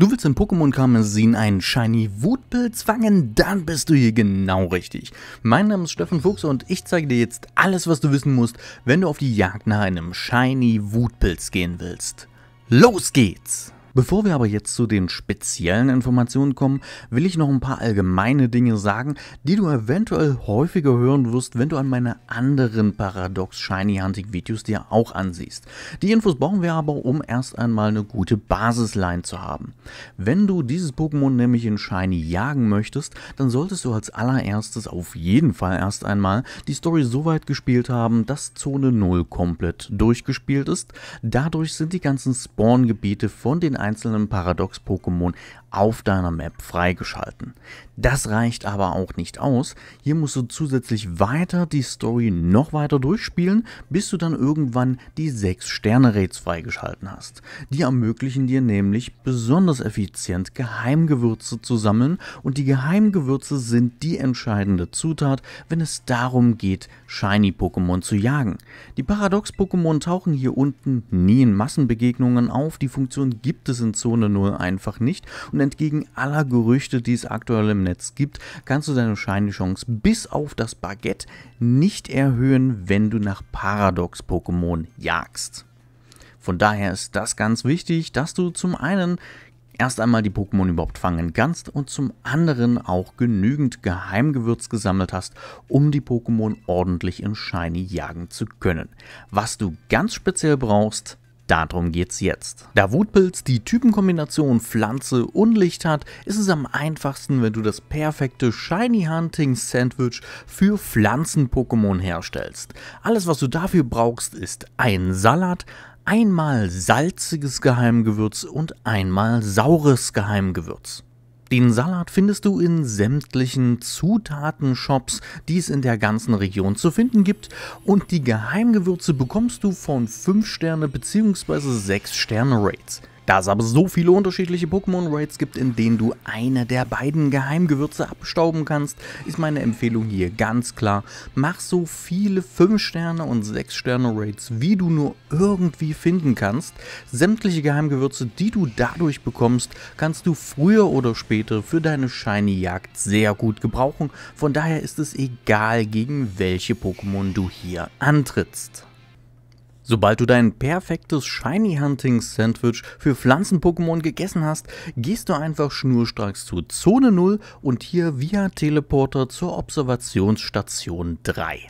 Du willst im Pokémon-Karmesin einen Shiny Wutpilz fangen? Dann bist du hier genau richtig. Mein Name ist Steffen Fuchs und ich zeige dir jetzt alles, was du wissen musst, wenn du auf die Jagd nach einem Shiny Wutpilz gehen willst. Los geht's! Bevor wir aber jetzt zu den speziellen Informationen kommen, will ich noch ein paar allgemeine Dinge sagen, die du eventuell häufiger hören wirst, wenn du an meine anderen Paradox Shiny Hunting Videos dir auch ansiehst. Die Infos brauchen wir aber, um erst einmal eine gute Basisline zu haben. Wenn du dieses Pokémon nämlich in Shiny jagen möchtest, dann solltest du als allererstes auf jeden Fall erst einmal die Story so weit gespielt haben, dass Zone 0 komplett durchgespielt ist. Dadurch sind die ganzen Spawngebiete von den einzelnen Paradox-Pokémon auf deiner Map freigeschalten. Das reicht aber auch nicht aus. Hier musst du zusätzlich weiter die Story noch weiter durchspielen, bis du dann irgendwann die 6-Sterne-Raids freigeschalten hast. Die ermöglichen dir nämlich besonders effizient Geheimgewürze zu sammeln und die Geheimgewürze sind die entscheidende Zutat, wenn es darum geht, Shiny-Pokémon zu jagen. Die Paradox-Pokémon tauchen hier unten nie in Massenbegegnungen auf, die Funktion gibt es in Zone 0 einfach nicht und und entgegen aller Gerüchte, die es aktuell im Netz gibt, kannst du deine Shiny-Chance bis auf das Baguette nicht erhöhen, wenn du nach Paradox-Pokémon jagst. Von daher ist das ganz wichtig, dass du zum einen erst einmal die Pokémon überhaupt fangen kannst und zum anderen auch genügend Geheimgewürz gesammelt hast, um die Pokémon ordentlich in Shiny jagen zu können. Was du ganz speziell brauchst, Darum geht's jetzt. Da Wutpilz die Typenkombination Pflanze und Licht hat, ist es am einfachsten, wenn du das perfekte Shiny Hunting Sandwich für Pflanzen-Pokémon herstellst. Alles, was du dafür brauchst, ist ein Salat, einmal salziges Geheimgewürz und einmal saures Geheimgewürz. Den Salat findest du in sämtlichen Zutaten-Shops, die es in der ganzen Region zu finden gibt. Und die Geheimgewürze bekommst du von 5 Sterne bzw. 6 Sterne Rates. Da es aber so viele unterschiedliche Pokémon-Raids gibt, in denen du eine der beiden Geheimgewürze abstauben kannst, ist meine Empfehlung hier ganz klar, mach so viele 5-Sterne- und 6-Sterne-Raids, wie du nur irgendwie finden kannst. Sämtliche Geheimgewürze, die du dadurch bekommst, kannst du früher oder später für deine Shiny-Jagd sehr gut gebrauchen, von daher ist es egal, gegen welche Pokémon du hier antrittst. Sobald du dein perfektes Shiny Hunting Sandwich für Pflanzen-Pokémon gegessen hast, gehst du einfach schnurstracks zu Zone 0 und hier via Teleporter zur Observationsstation 3.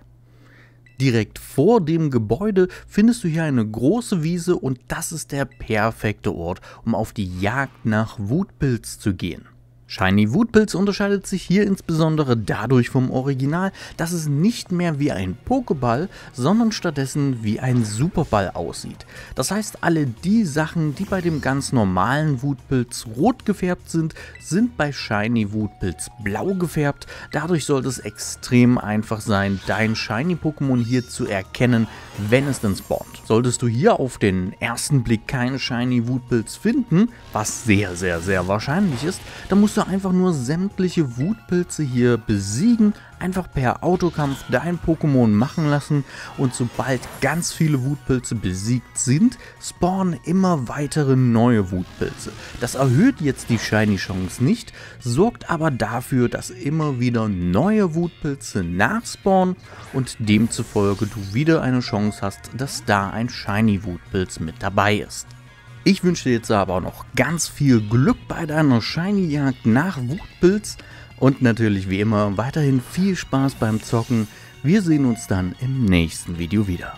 Direkt vor dem Gebäude findest du hier eine große Wiese und das ist der perfekte Ort, um auf die Jagd nach Wutpilz zu gehen. Shiny Wutpilz unterscheidet sich hier insbesondere dadurch vom Original, dass es nicht mehr wie ein Pokéball, sondern stattdessen wie ein Superball aussieht. Das heißt, alle die Sachen, die bei dem ganz normalen Wutpilz rot gefärbt sind, sind bei Shiny Wutpilz blau gefärbt. Dadurch sollte es extrem einfach sein, dein Shiny Pokémon hier zu erkennen, wenn es denn spawnt. Solltest du hier auf den ersten Blick keinen Shiny Wutpilz finden, was sehr, sehr, sehr wahrscheinlich ist, dann musst du du einfach nur sämtliche Wutpilze hier besiegen, einfach per Autokampf dein Pokémon machen lassen und sobald ganz viele Wutpilze besiegt sind, spawnen immer weitere neue Wutpilze. Das erhöht jetzt die Shiny-Chance nicht, sorgt aber dafür, dass immer wieder neue Wutpilze nachspawnen und demzufolge du wieder eine Chance hast, dass da ein Shiny-Wutpilz mit dabei ist. Ich wünsche dir jetzt aber auch noch ganz viel Glück bei deiner Shiny-Jagd nach Wutpilz und natürlich wie immer weiterhin viel Spaß beim Zocken. Wir sehen uns dann im nächsten Video wieder.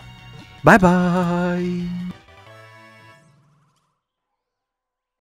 Bye bye!